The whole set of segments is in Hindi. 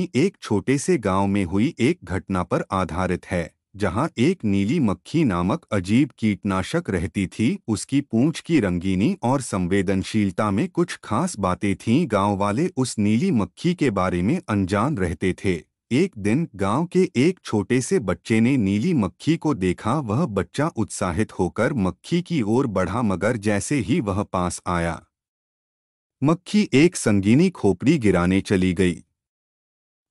एक छोटे से गांव में हुई एक घटना पर आधारित है जहां एक नीली मक्खी नामक अजीब कीटनाशक रहती थी उसकी पूंछ की रंगीनी और संवेदनशीलता में कुछ खास बातें थीं गांव वाले उस नीली मक्खी के बारे में अनजान रहते थे एक दिन गांव के एक छोटे से बच्चे ने नीली मक्खी को देखा वह बच्चा उत्साहित होकर मक्खी की ओर बढ़ा मगर जैसे ही वह पास आया मक्खी एक संगीनी खोपड़ी गिराने चली गई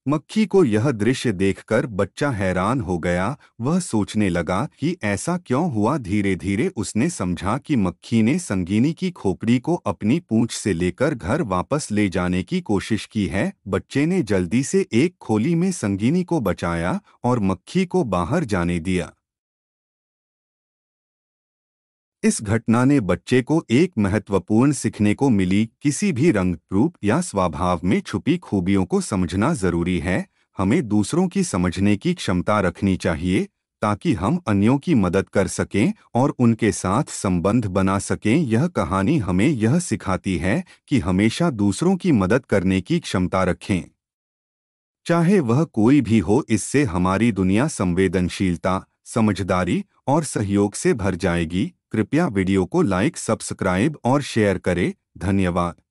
मक्खी को यह दृश्य देखकर बच्चा हैरान हो गया वह सोचने लगा कि ऐसा क्यों हुआ धीरे धीरे उसने समझा कि मक्खी ने संगीनी की खोपड़ी को अपनी पूंछ से लेकर घर वापस ले जाने की कोशिश की है बच्चे ने जल्दी से एक खोली में संगीनी को बचाया और मक्खी को बाहर जाने दिया इस घटना ने बच्चे को एक महत्वपूर्ण सीखने को मिली किसी भी रंग रूप या स्वभाव में छुपी खूबियों को समझना जरूरी है हमें दूसरों की समझने की क्षमता रखनी चाहिए ताकि हम अन्यों की मदद कर सकें और उनके साथ संबंध बना सकें यह कहानी हमें यह सिखाती है कि हमेशा दूसरों की मदद करने की क्षमता रखें चाहे वह कोई भी हो इससे हमारी दुनिया संवेदनशीलता समझदारी और सहयोग से भर जाएगी कृपया वीडियो को लाइक सब्सक्राइब और शेयर करें धन्यवाद